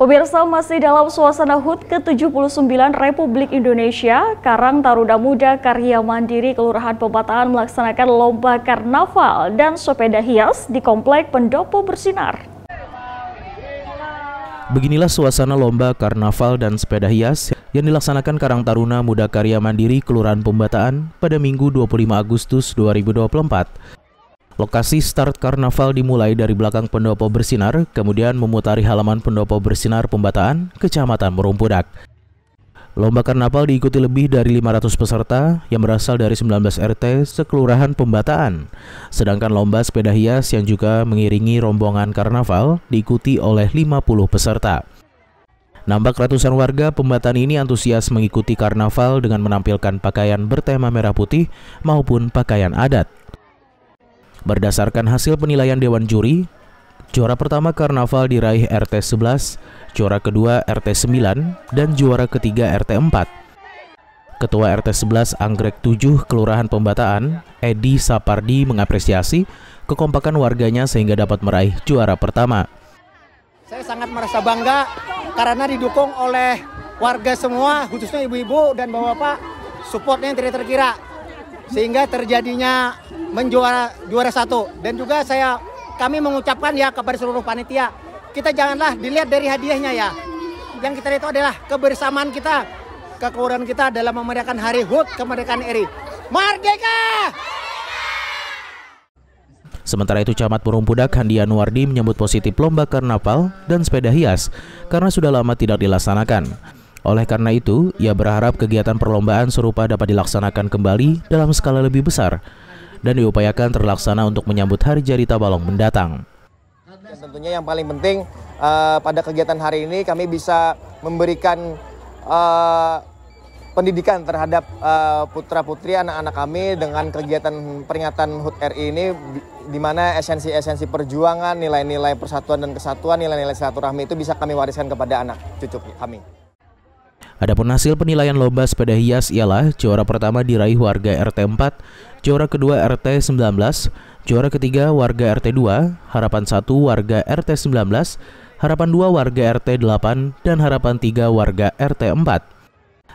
Pemirsa masih dalam suasana HUT ke-79 Republik Indonesia, Karang Taruna Muda Karya Mandiri Kelurahan Pembataan melaksanakan lomba karnaval dan sepeda hias di Komplek Pendopo Bersinar. Beginilah suasana lomba karnaval dan sepeda hias yang dilaksanakan Karang Taruna Muda Karya Mandiri Kelurahan Pembataan pada Minggu 25 Agustus 2024. Lokasi start karnaval dimulai dari belakang pendopo bersinar, kemudian memutari halaman pendopo bersinar pembataan, kecamatan Merumpudak. Lomba karnaval diikuti lebih dari 500 peserta yang berasal dari 19 RT sekelurahan pembataan. Sedangkan lomba sepeda hias yang juga mengiringi rombongan karnaval diikuti oleh 50 peserta. Nampak ratusan warga pembataan ini antusias mengikuti karnaval dengan menampilkan pakaian bertema merah putih maupun pakaian adat. Berdasarkan hasil penilaian Dewan Juri, juara pertama Karnaval diraih RT 11, juara kedua RT 9, dan juara ketiga RT 4. Ketua RT 11 Anggrek 7 Kelurahan Pembataan, Edi Sapardi mengapresiasi kekompakan warganya sehingga dapat meraih juara pertama. Saya sangat merasa bangga karena didukung oleh warga semua, khususnya ibu-ibu dan bapak-bapak, supportnya yang tidak terkira sehingga terjadinya menjuara juara satu dan juga saya kami mengucapkan ya kepada seluruh panitia kita janganlah dilihat dari hadiahnya ya yang kita lihat itu adalah kebersamaan kita kekuatan kita dalam memeriahkan hari HUT kemerdekaan RI Merdeka! Sementara itu Camat Pudak Handi Anwardi menyambut positif lomba karnaval dan sepeda hias karena sudah lama tidak dilaksanakan. Oleh karena itu, ia berharap kegiatan perlombaan serupa dapat dilaksanakan kembali dalam skala lebih besar dan diupayakan terlaksana untuk menyambut Hari Jadi Tabalong mendatang. Dan tentunya yang paling penting uh, pada kegiatan hari ini kami bisa memberikan uh, pendidikan terhadap uh, eh, putra putri anak-anak kami dengan kegiatan peringatan HUT RI ini di mana esensi-esensi perjuangan, nilai-nilai persatuan dan kesatuan, nilai-nilai silaturahmi itu bisa kami wariskan kepada anak cucu kami. Adapun hasil penilaian lomba sepeda hias ialah juara pertama diraih warga RT 4, juara kedua RT 19, juara ketiga warga RT 2, harapan satu warga RT 19, harapan dua warga RT 8, dan harapan tiga warga RT 4.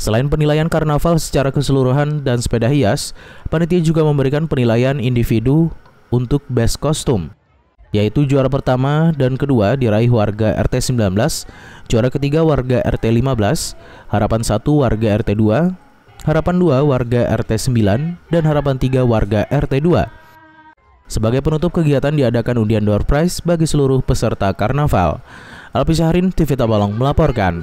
Selain penilaian karnaval secara keseluruhan dan sepeda hias, panitia juga memberikan penilaian individu untuk best costume yaitu juara pertama dan kedua diraih warga RT 19, juara ketiga warga RT 15, harapan satu warga RT 2, harapan dua warga RT 9, dan harapan tiga warga RT 2. Sebagai penutup kegiatan diadakan undian door prize bagi seluruh peserta karnaval. Alpi Syahrin, TV Tabalong melaporkan.